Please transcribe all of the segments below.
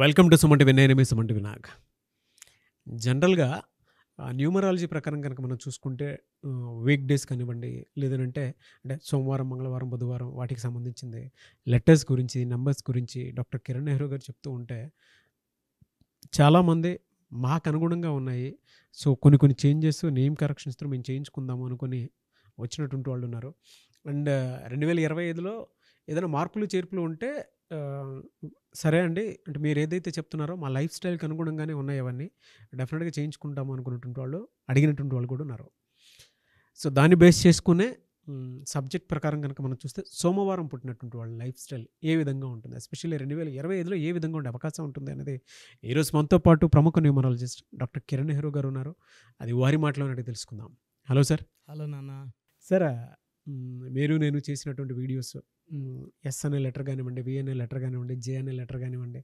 Welcome to సుమంటి మీ సుమంటి వినాగ్ జనరల్గా numerology ప్రకారం కనుక మనం చూసుకుంటే వీక్ డేస్ కానివ్వండి లేదంటే అంటే సోమవారం మంగళవారం బుధవారం వాటికి సంబంధించింది లెటర్స్ గురించి నెంబర్స్ గురించి డాక్టర్ కిరణ్ నెహ్రూ గారు చెప్తూ ఉంటే చాలామంది మాకు అనుగుణంగా ఉన్నాయి సో కొన్ని కొన్ని చేంజెస్ నేమ్ కరెక్షన్స్ మేము చేయించుకుందాము అనుకుని వచ్చినటువంటి వాళ్ళు ఉన్నారు అండ్ రెండు వేల ఇరవై ఐదులో ఏదైనా మార్పులు చేర్పులు ఉంటే సరే అండి. అంటే మీరేదైతే చెప్తున్నారో మా లైఫ్ స్టైల్‌కి అనుగుణంగానే ఉన్నాయి అవన్నీ. డెఫినెట్గా చేయించుకుంటాము అనుకున్నటువంటి వాళ్ళు, అడిగినటువంటి వాళ్ళు కూడా ఉన్నారు. సో, దాన్ని బేస్ చేసుకునే సబ్జెక్ట్ ప్రకారం కనుక మనం చూస్తే సోమవారం పుట్టినటువంటి వాళ్ళ లైఫ్ స్టైల్ ఏ విధంగా ఉంటుంది? ఎస్పెషల్లీ రెండు వేల ఇరవై ఐదులో ఏ విధంగా ఉండే అవకాశం ఉంటుంది అనేది ఈరోజు మనతో పాటు ప్రముఖ న్యూమరాలజిస్ట్ డాక్టర్ కిరణ్ నెహ్రూ గారు ఉన్నారు. అది వారి మాటలో అడిగి తెలుసుకుందాం. Hello sir. హలో నాన్న. సార్ మీరు నేను చేసినటువంటి వీడియోస్ ఎస్ అనే లెటర్ కానివ్వండి వి అనే లెటర్ కానివ్వండి జే అనే లెటర్ కానివ్వండి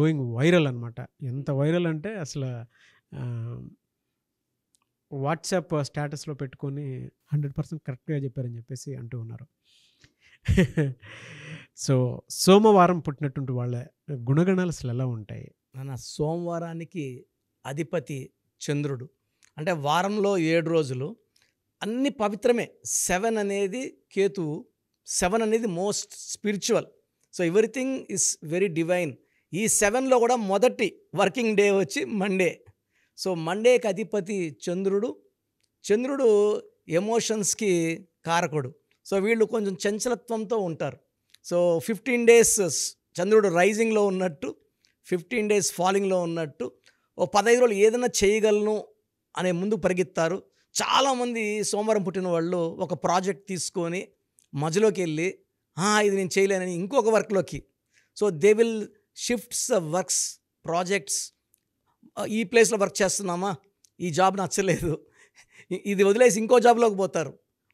గోయింగ్ వైరల్ అనమాట ఎంత వైరల్ అంటే అసలు వాట్సాప్ స్టేటస్లో పెట్టుకొని హండ్రెడ్ పర్సెంట్ కరెక్ట్గా చెప్పారని చెప్పేసి అంటూ ఉన్నారు సో సోమవారం పుట్టినటువంటి వాళ్ళ గుణగణాలు అసలు ఎలా ఉంటాయి నా సోమవారానికి అధిపతి చంద్రుడు అంటే వారంలో ఏడు రోజులు అన్ని పవిత్రమే సెవెన్ అనేది కేతు సెవెన్ అనేది most spiritual so everything is very divine ఈ సెవెన్లో కూడా మొదటి వర్కింగ్ డే వచ్చి మండే సో మండేకి అధిపతి చంద్రుడు చంద్రుడు ఎమోషన్స్కి కారకుడు సో వీళ్ళు కొంచెం చంచలత్వంతో ఉంటారు సో ఫిఫ్టీన్ డేస్ చంద్రుడు రైజింగ్లో ఉన్నట్టు ఫిఫ్టీన్ డేస్ ఫాలింగ్లో ఉన్నట్టు ఓ పదహైదు రోజులు ఏదైనా చేయగలను అనే ముందు పరిగెత్తారు చాలామంది సోమవారం పుట్టిన వాళ్ళు ఒక ప్రాజెక్ట్ తీసుకొని మధ్యలోకి వెళ్ళి ఇది నేను చేయలేనని ఇంకొక వర్క్లోకి so they will shifts works projects ఈ ప్లేస్లో వర్క్ చేస్తున్నామా ఈ జాబ్ నచ్చలేదు ఇది వదిలేసి ఇంకో జాబ్లోకి పోతారు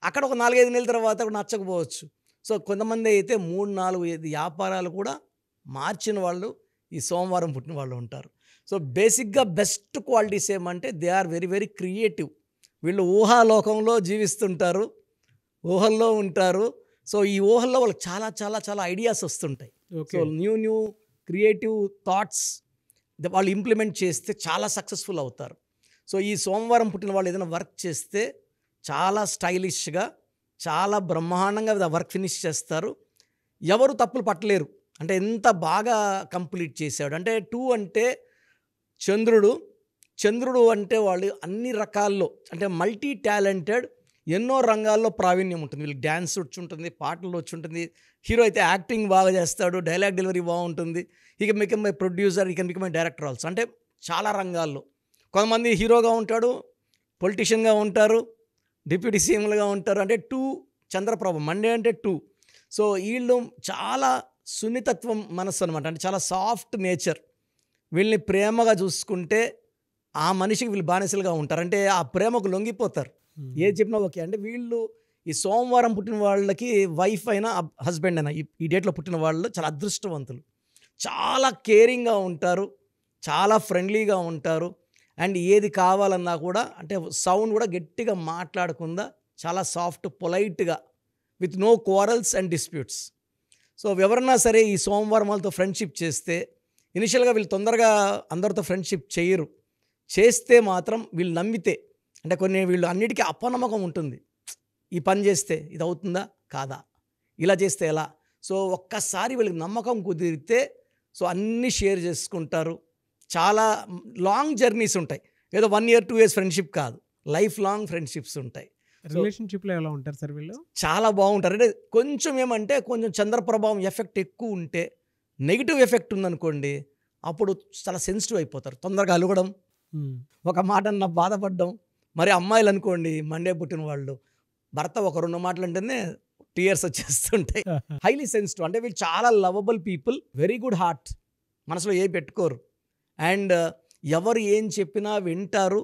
అక్కడ ఒక నాలుగైదు నెలల తర్వాత కూడా నచ్చకపోవచ్చు సో కొంతమంది అయితే మూడు నాలుగు ఐదు వ్యాపారాలు కూడా మార్చిన వాళ్ళు ఈ సోమవారం పుట్టిన వాళ్ళు ఉంటారు సో బేసిక్గా బెస్ట్ క్వాలిటీస్ ఏమంటే they are very very creative వీళ్ళు ఊహాలోకంలో జీవిస్తుంటారు ఊహల్లో ఉంటారు సో ఈ ఊహల్లో వాళ్ళకి చాలా చాలా చాలా ఐడియాస్ వస్తుంటాయి so new new creative thoughts వాళ్ళు ఇంప్లిమెంట్ చేస్తే చాలా సక్సెస్ఫుల్ అవుతారు సో ఈ సోమవారం పుట్టిన వాళ్ళు ఏదైనా వర్క్ చేస్తే చాలా స్టైలిష్గా చాలా బ్రహ్మాండంగా వర్క్ ఫినిష్ చేస్తారు ఎవరు తప్పులు పట్టలేరు అంటే ఎంత బాగా కంప్లీట్ చేశాడు అంటే టూ అంటే చంద్రుడు చంద్రుడు అంటే వాళ్ళు అన్ని రకాల్లో అంటే మల్టీ టాలెంటెడ్ ఎన్నో రంగాల్లో ప్రావీణ్యం ఉంటుంది వీళ్ళకి డ్యాన్స్ వచ్చి ఉంటుంది పాటలు వచ్చి ఉంటుంది హీరో అయితే యాక్టింగ్ బాగా చేస్తాడు డైలాగ్ డెలివరీ బాగుంటుంది ఇక మీకు మై ప్రొడ్యూసర్ ఇక మీకు మై డైరెక్టర్ ఆల్సో అంటే చాలా రంగాల్లో కొంతమంది హీరోగా ఉంటాడు పొలిటీషియన్గా ఉంటారు డిప్యూటీ సీఎంలుగా ఉంటారు అంటే టూ చంద్రప్రభ మండే అంటే టూ సో వీళ్ళు చాలా సున్నితత్వం మనసు అనమాట అంటే చాలా సాఫ్ట్ నేచర్ వీళ్ళని ప్రేమగా చూసుకుంటే ఆ మనిషికి వీళ్ళు బానిసలుగా ఉంటారు అంటే ఆ ప్రేమకు లొంగిపోతారు ఏది చెప్పినా ఓకే అంటే వీళ్ళు ఈ సోమవారం పుట్టిన వాళ్ళకి వైఫ్ అయినా హస్బెండ్ అయినా ఈ డేట్లో పుట్టిన వాళ్ళు చాలా అదృష్టవంతులు చాలా కేరింగ్గా ఉంటారు చాలా ఫ్రెండ్లీగా ఉంటారు అండ్ ఏది కావాలన్నా కూడా అంటే సౌండ్ కూడా గట్టిగా మాట్లాడకుండా చాలా సాఫ్ట్ పొలైట్గా with no quarrels and disputes so ఎవరన్నా సరే ఈ సోమవారం వాళ్ళతో ఫ్రెండ్షిప్ చేస్తే ఇనిషియల్గా వీళ్ళు తొందరగా అందరితో ఫ్రెండ్షిప్ చేయరు చేస్తే మాత్రం వీళ్ళు నమ్మితే అంటే కొన్ని వీళ్ళు అన్నిటికీ అపనమ్మకం ఉంటుంది ఈ పని చేస్తే ఇది అవుతుందా కాదా ఇలా చేస్తే ఎలా సో ఒక్కసారి వీళ్ళకి నమ్మకం కుదిరితే సో అన్నీ షేర్ చేసుకుంటారు చాలా లాంగ్ జర్నీస్ ఉంటాయి ఏదో one year two years friendship కాదు లైఫ్ లాంగ్ ఫ్రెండ్షిప్స్ ఉంటాయి రిలేషన్షిప్లో ఎలా ఉంటారు సార్ వీళ్ళు చాలా బాగుంటారు అంటే కొంచెం ఏమంటే కొంచెం చంద్రప్రభావం ఎఫెక్ట్ ఎక్కువ ఉంటే నెగిటివ్ ఎఫెక్ట్ ఉందనుకోండి అప్పుడు చాలా సెన్సిటివ్ అయిపోతారు తొందరగా అలగడం ఒక మాట అన్న బాధపడ్డం మరి అమ్మాయిలు అనుకోండి మండే పుట్టిన వాళ్ళు భర్త ఒక రెండు మాటలు అంటేనే టీయర్స్ వచ్చేస్తుంటాయి హైలీ సెన్సిటివ్ అంటే వీళ్ళు చాలా lovable people very good heart మనసులో ఏ పెట్టుకోరు అండ్ ఎవరు ఏం చెప్పినా వింటారు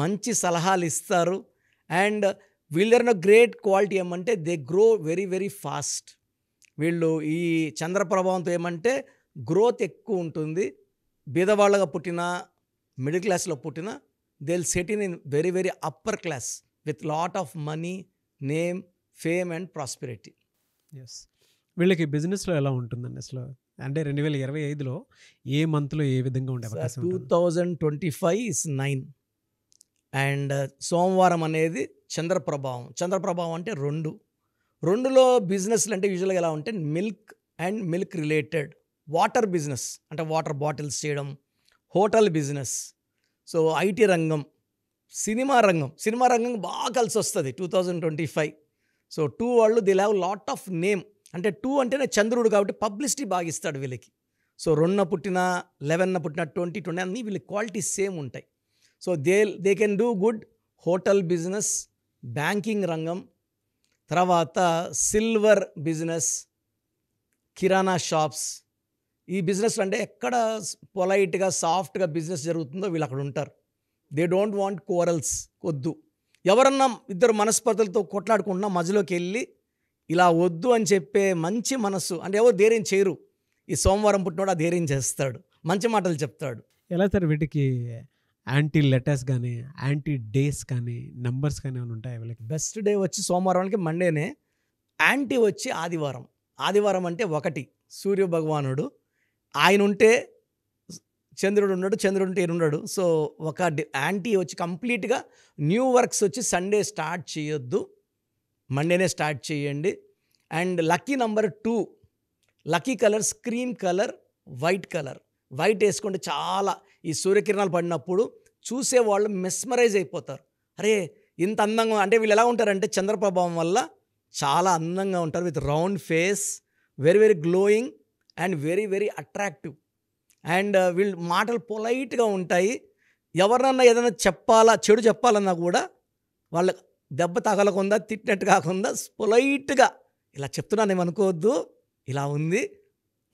మంచి సలహాలు ఇస్తారు అండ్ వీళ్ళ గ్రేట్ క్వాలిటీ ఏమంటే they grow very very fast వీళ్ళు ఈ చంద్ర ప్రభావంతో ఏమంటే గ్రోత్ ఎక్కువ ఉంటుంది బీదవాళ్ళగా పుట్టిన మిడిల్ క్లాస్లో పుట్టిన they will set in in very very upper class with lot of money name fame and prosperity yes వీళ్ళకి బిజినెస్లో ఎలా ఉంటుందండి అసలు అంటే రెండు వేల ఇరవై ఐదులో ఏ మంత్లో ఏ విధంగా ఉండే two thousand twenty five is nine and సోమవారం అనేది చంద్రప్రభావం చంద్రప్రభావం అంటే రెండు రెండులో బిజినెస్లు అంటే యూజువల్గా ఎలా ఉంటే milk and milk related water business అంటే వాటర్ బాటిల్స్ చేయడం హోటల్ బిజినెస్ సో ఐటీ రంగం సినిమా రంగం సినిమా రంగం బాగా కలిసి వస్తుంది two thousand twenty five so two వాళ్ళు they'll have lot of name అంటే టూ అంటేనే చంద్రుడు కాబట్టి పబ్లిసిటీ బాగా ఇస్తాడు వీళ్ళకి సో రెండున పుట్టిన లెవెన్న పుట్టిన ట్వంటీ ట్వంటీ అన్నీ వీళ్ళకి క్వాలిటీ సేమ్ ఉంటాయి so they they can do good hotel business banking రంగం తర్వాత సిల్వర్ బిజినెస్ కిరాణా షాప్స్ ఈ బిజినెస్లు అంటే ఎక్కడ పొలైట్గా సాఫ్ట్గా బిజినెస్ జరుగుతుందో వీళ్ళు అక్కడ ఉంటారు దే డోంట్ వాంట్ కోరల్స్ వద్దు ఎవరన్నా ఇద్దరు మనస్పర్ధలతో కొట్లాడుకుంటున్నా మధ్యలోకి వెళ్ళి ఇలా వద్దు అని చెప్పే మంచి మనస్సు అంటే ఎవరు ధైర్యం చేయరు ఈ సోమవారం పుట్టినోడు ఆ ధైర్యం చేస్తాడు మంచి మాటలు చెప్తాడు ఎలా సార్ వీటికి యాంటీ లెటర్స్ కానీ యాంటీ డేస్ కానీ నెంబర్స్ కానీ ఏమైనా ఉంటాయి వీళ్ళకి బెస్ట్ డే వచ్చి సోమవారానికి మండేనే యాంటీ వచ్చి ఆదివారం ఆదివారం అంటే ఒకటి సూర్య భగవానుడు ఆయన ఉంటే చంద్రుడు ఉన్నాడు చంద్రుడు ఉంటే ఉన్నాడు సో ఒక యాంటీ వచ్చి కంప్లీట్గా న్యూ వర్క్స్ వచ్చి సండే స్టార్ట్ చేయొద్దు మండేనే స్టార్ట్ చేయండి and lucky number two lucky colour screen colour white colour white వేసుకుంటే చాలా ఈ సూర్యకిరణాలు పడినప్పుడు చూసేవాళ్ళు మెస్మరైజ్ అయిపోతారు అరే ఇంత అందంగా అంటే వీళ్ళు ఎలా ఉంటారంటే చంద్రప్రభావం వల్ల చాలా అందంగా ఉంటారు with round face very very glowing and very very attractive and వీళ్ళు మాటలు పొలైట్గా ఉంటాయి ఎవరినన్నా ఏదైనా చెప్పాలా చెడు చెప్పాలన్నా కూడా వాళ్ళ దెబ్బ తగలకుండా తిట్టినట్టు కాకుండా పొలైట్గా ఇలా చెప్తున్నాను అనుకోవద్దు ఇలా ఉంది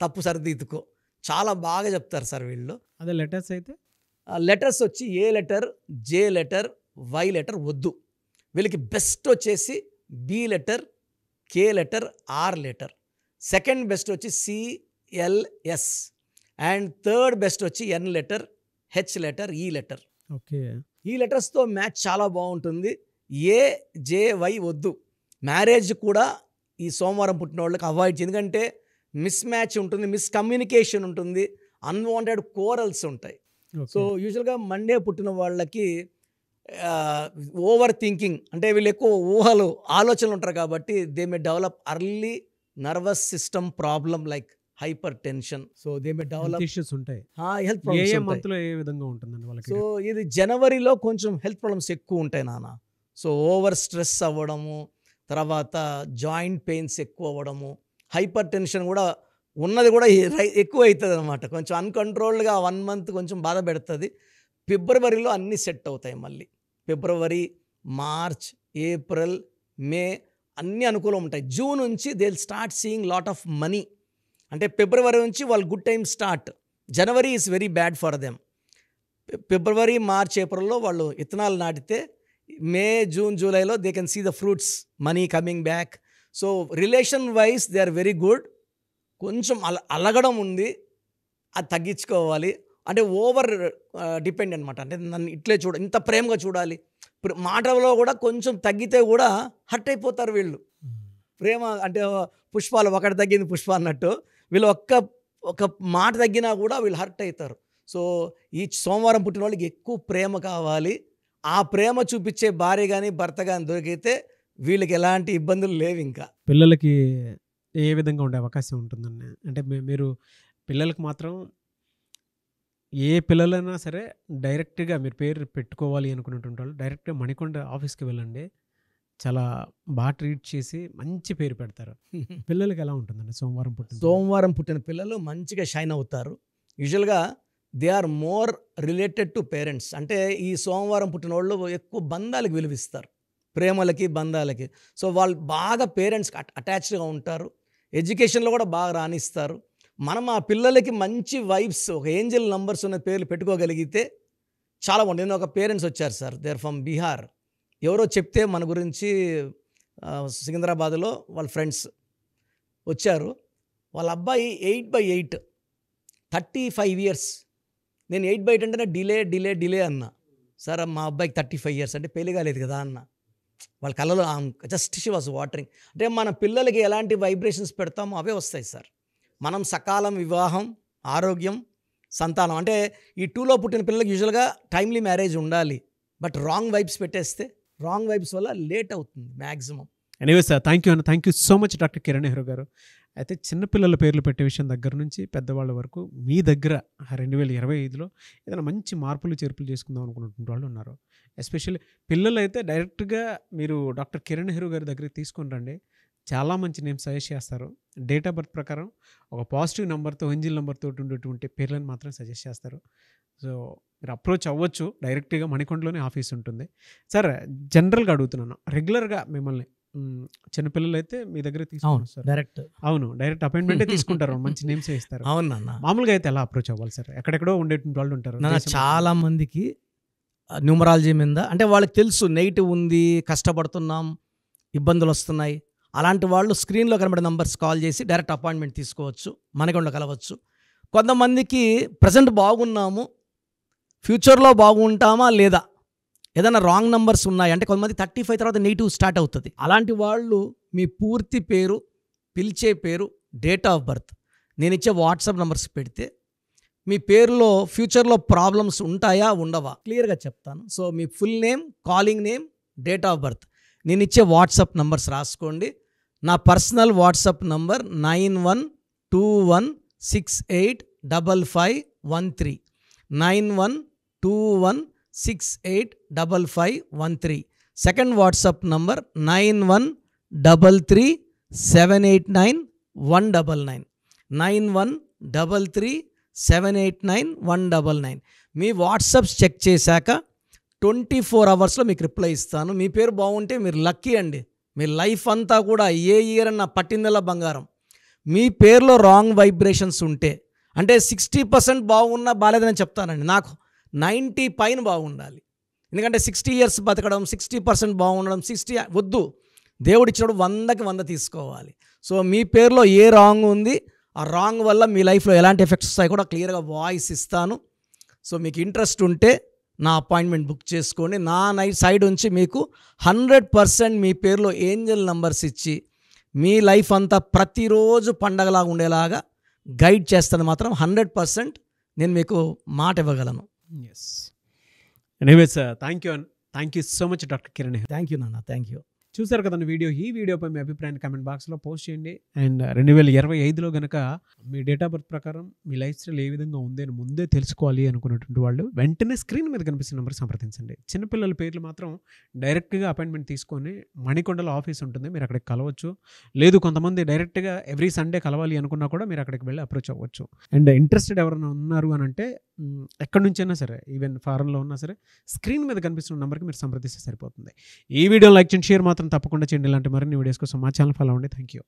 తప్పు సరిదిద్దుకో చాలా బాగా చెప్తారు సార్ వీళ్ళు అదే లెటర్స్ అయితే లెటర్స్ వచ్చి A letter J letter Y letter వద్దు వీళ్ళకి బెస్ట్ వచ్చేసి B letter K letter R letter second best వచ్చి C L S and third best వచ్చి N letter H letter E letter okay ఈ లెటర్స్తో మ్యాచ్ చాలా బాగుంటుంది ఏ జే వై వద్దు మ్యారేజ్ కూడా ఈ సోమవారం పుట్టిన వాళ్ళకి అవాయిడ్ ఎందుకంటే మిస్ మ్యాచ్ ఉంటుంది మిస్కమ్యూనికేషన్ ఉంటుంది అన్వాంటెడ్ కోరల్స్ ఉంటాయి సో యూజువల్గా మండే పుట్టిన వాళ్ళకి ఓవర్ థింకింగ్ అంటే వీళ్ళు ఎక్కువ ఊహలు ఆలోచనలు ఉంటారు కాబట్టి they may develop early nervous system problem like hypertension so develop issues ఉంటాయి హెల్త్ ప్రాబ్లమ్స్ ఏ విధంగా సో ఇది జనవరిలో కొంచెం హెల్త్ ప్రాబ్లమ్స్ ఎక్కువ ఉంటాయి నాన్న సో ఓవర్ స్ట్రెస్ అవ్వడము తర్వాత జాయింట్ పెయిన్స్ ఎక్కువ అవ్వడము హైపర్ టెన్షన్ కూడా ఉన్నది కూడా ఎక్కువ అవుతుంది అనమాట కొంచెం అన్కంట్రోల్డ్గా వన్ మంత్ కొంచెం బాధ పెడుతుంది ఫిబ్రవరిలో అన్నీ సెట్ అవుతాయి మళ్ళీ ఫిబ్రవరి మార్చ్ ఏప్రిల్ మే అన్నీ అనుకూలం ఉంటాయి జూన్ నుంచి they start seeing lot of money అంటే ఫిబ్రవరి నుంచి వాళ్ళు good time start January is very bad for them ఫిబ్రవరి మార్చ్ ఏప్రిల్లో వాళ్ళు ఇత్తనాలు నాటితే మే జూన్ జూలైలో they can see the fruits money coming back so relation wise they are very good కొంచెం అల అలగడం ఉంది అది తగ్గించుకోవాలి అంటే ఓవర్ డిపెండ్ అనమాట అంటే నన్ను ఇట్లే చూడ ఇంత ప్రేమగా చూడాలి మాటలో కూడా కొంచెం తగ్గితే కూడా హట్ అయిపోతారు వీళ్ళు hmm. ప్రేమ అంటే పుష్పాలు ఒకటి తగ్గింది పుష్ప అన్నట్టు వీళ్ళు ఒక్క ఒక మాట తగ్గినా కూడా వీళ్ళు హర్ట్ అవుతారు సో ఈ సోమవారం పుట్టిన వాళ్ళకి ఎక్కువ ప్రేమ కావాలి ఆ ప్రేమ చూపించే భార్య కానీ భర్త కానీ దొరికితే వీళ్ళకి ఎలాంటి ఇబ్బందులు లేవు ఇంకా పిల్లలకి ఏ విధంగా ఉండే అవకాశం ఉంటుందండి అంటే మీరు పిల్లలకు మాత్రం ఏ పిల్లలైనా సరే డైరెక్ట్గా మీరు పేరు పెట్టుకోవాలి అనుకున్నటువంటి వాళ్ళు డైరెక్ట్గా మణికొండ ఆఫీస్కి వెళ్ళండి చాలా బాగా ట్రీట్ చేసి మంచి పేరు పెడతారు పిల్లలకి ఎలా ఉంటుందండి సోమవారం పుట్టిన సోమవారం పుట్టిన పిల్లలు మంచిగా షైన్ అవుతారు యూజువల్గా they are more related to parents అంటే ఈ సోమవారం పుట్టిన వాళ్ళు ఎక్కువ బంధాలకు విలువిస్తారు ప్రేమలకి బంధాలకి సో వాళ్ళు బాగా పేరెంట్స్కి అటాచ్డ్గా ఉంటారు ఎడ్యుకేషన్లో కూడా బాగా రాణిస్తారు మనం ఆ పిల్లలకి మంచి వైబ్స్ ఒక ఏంజల్ నంబర్స్ ఉన్న పేర్లు పెట్టుకోగలిగితే చాలా బాగుంటుంది నేను ఒక పేరెంట్స్ వచ్చారు సార్ దేర్ ఫ్రమ్ బీహార్ ఎవరో చెప్తే మన గురించి సికింద్రాబాద్లో వాళ్ళ ఫ్రెండ్స్ వచ్చారు వాళ్ళ అబ్బాయి eight by eight thirty five years నేను ఎయిట్ బై ఎయిట్ అంటేనే డిలే డిలే డిలే అన్న సార్ మా అబ్బాయికి థర్టీ ఫైవ్ ఇయర్స్ అంటే పెళ్లి కాలేదు కదా అన్న వాళ్ళ కళ్ళలో జస్ట్ షీ వాజ్ వాటరింగ్ అంటే మన పిల్లలకి ఎలాంటి వైబ్రేషన్స్ పెడతామో అవే వస్తాయి సార్ మనం సకాలం వివాహం ఆరోగ్యం సంతానం అంటే ఈ టూలో పుట్టిన పిల్లలకి యూజువల్గా టైమ్లీ మ్యారేజ్ ఉండాలి బట్ రాంగ్ వైబ్స్ పెట్టేస్తే రాంగ్ వైబ్స్ వల్ల లేట్ అవుతుంది maximum anyway sir thank you అన్న thank you so much doctor Kiran Nehru garu అయితే చిన్నపిల్లల పేర్లు పెట్టే విషయం దగ్గర నుంచి పెద్దవాళ్ళ వరకు మీ దగ్గర రెండు వేల ఇరవై ఐదులో ఏదైనా మంచి మార్పులు చేర్పులు చేసుకుందాం అనుకున్నటువంటి వాళ్ళు ఉన్నారు ఎస్పెషల్లీ పిల్లలు అయితే డైరెక్ట్గా మీరు డాక్టర్ కిరణ్ నెహ్రూ గారి దగ్గరికి తీసుకుని రండి చాలా మంచి నేమ్స్ సజెస్ట్ చేస్తారు డేట్ ఆఫ్ బర్త్ ప్రకారం ఒక పాజిటివ్ నెంబర్తో ఎంజిల్ నెంబర్తో ఉండేటువంటి పేర్లను మాత్రం సజెస్ట్ చేస్తారు సో మీరు అప్రోచ్ అవ్వచ్చు డైరెక్ట్గా మణికొండలోనే ఆఫీస్ ఉంటుంది సార్ జనరల్గా అడుగుతున్నాను రెగ్యులర్గా మిమ్మల్ని చిన్నపిల్లలు అయితే మీ దగ్గర సార్ డైరెక్ట్ అవును డైరెక్ట్ అపాయింట్మెంట్ తీసుకుంటారు మంచి నేమ్స్ ఇస్తారు అవును అన్న మామూలుగా అయితే ఎలా అప్రోచ్ అవ్వాలి సార్ ఎక్కడెక్కడో ఉండేటువంటి వాళ్ళు ఉంటారు చాలా మందికి న్యూమరాలజీ మీద అంటే వాళ్ళకి తెలుసు నెగిటివ్ ఉంది కష్టపడుతున్నాం ఇబ్బందులు వస్తున్నాయి అలాంటి వాళ్ళు స్క్రీన్లో కనబడే నంబర్స్ కాల్ చేసి డైరెక్ట్ అపాయింట్మెంట్ తీసుకోవచ్చు ఉండ కలవచ్చు కొంతమందికి ప్రజెంట్ బాగున్నాము ఫ్యూచర్లో బాగుంటామా లేదా ఏదైనా రాంగ్ నంబర్స్ ఉన్నాయి అంటే కొంతమంది థర్టీ ఫైవ్ తర్వాత నెగిటివ్ స్టార్ట్ అవుతుంది అలాంటి వాళ్ళు మీ పూర్తి పేరు పిలిచే పేరు డేట్ ఆఫ్ బర్త్ నేను ఇచ్చే వాట్సాప్ నంబర్స్ పెడితే మీ పేరులో ఫ్యూచర్లో ప్రాబ్లమ్స్ ఉంటాయా ఉండవా క్లియర్గా చెప్తాను సో మీ full name calling name date of birth నేను ఇచ్చే వాట్సాప్ నంబర్స్ రాసుకోండి నా personal WhatsApp number nine one two one six eight double five one three nine one two one six eight double five one three second WhatsApp number nine one double three seven eight nine one double nine nine one double three seven eight nine one double nine మీ WhatsApps check చేశాక twenty four అవర్స్లో మీకు reply ఇస్తాను మీ పేరు బాగుంటే మీరు lucky అండి మీ life అంతా కూడా ఏ ఇయర్ అన్న పట్టిందల బంగారం మీ పేరులో రాంగ్ వైబ్రేషన్స్ ఉంటే అంటే సిక్స్టీ పర్సెంట్ బాగున్నా బాగాలేదని చెప్తానండి నాకు నైంటీ పైన బాగుండాలి ఎందుకంటే సిక్స్టీ ఇయర్స్ బతకడం సిక్స్టీ పర్సెంట్ బాగుండడం సిక్స్టీ వద్దు దేవుడు ఇచ్చినప్పుడు వందకి వంద తీసుకోవాలి సో మీ పేరులో ఏ రాంగ్ ఉంది ఆ రాంగ్ వల్ల మీ లైఫ్లో ఎలాంటి ఎఫెక్ట్స్ వస్తాయి కూడా క్లియర్గా వాయిస్ ఇస్తాను సో మీకు ఇంట్రెస్ట్ ఉంటే నా అపాయింట్మెంట్ బుక్ చేసుకొని నా నైట్ సైడ్ ఉంచి మీకు హండ్రెడ్ పర్సెంట్ మీ పేరులో ఏంజల్ నంబర్స్ ఇచ్చి మీ లైఫ్ అంతా ప్రతిరోజు పండగలాగా ఉండేలాగా గైడ్ చేస్తాను మాత్రం హండ్రెడ్ పర్సెంట్ నేను మీకు మాట ఇవ్వగలను yes anyway sir thank you thank you so much doctor Kiran thank you నాన్న థ్యాంక్ యూ చూసారు కదండి వీడియో ఈ వీడియోపై మీ అభిప్రాయాన్ని కమెంట్ బాక్స్లో పోస్ట్ చేయండి అండ్ రెండు వేల ఇరవై ఐదులో కనుక మీ డేట్ ఆఫ్ బర్త్ ప్రకారం మీ లైఫ్ స్టైల్ ఏ విధంగా ఉంది అని ముందే తెలుసుకోవాలి అనుకున్నటువంటి వాళ్ళు వెంటనే స్క్రీన్ మీద కనిపిస్తున్న నెంబర్ సంప్రదించండి చిన్నపిల్లల పేర్లు మాత్రం డైరెక్ట్గా అపాయింట్మెంట్ తీసుకొని మణికొండలో ఆఫీస్ ఉంటుంది మీరు అక్కడికి కలవచ్చు లేదు కొంతమంది డైరెక్ట్గా ఎవ్రీ సండే కలవాలి అనుకున్నా కూడా మీరు అక్కడికి వెళ్ళి అప్రోచ్ అవ్వచ్చు అండ్ ఇంట్రెస్టెడ్ ఎవరైనా ఉన్నారు అని అంటే ఎక్కడి నుంచైనా సరే ఈవెన్ ఫారెన్లో ఉన్నా సరే స్క్రీన్ మీద కనిపిస్తున్న నెంబర్కి మీరు సంప్రదిస్తే సరిపోతుంది ఈ వీడియో లైక్ చేయండి షేర్ మాత్రం తప్పకుండా చేయండి ఇలాంటి మరిన్ని వీడియోస్ కోసం మా ఛానల్ ఫాలో అవ్వండి థ్యాంక్ యూ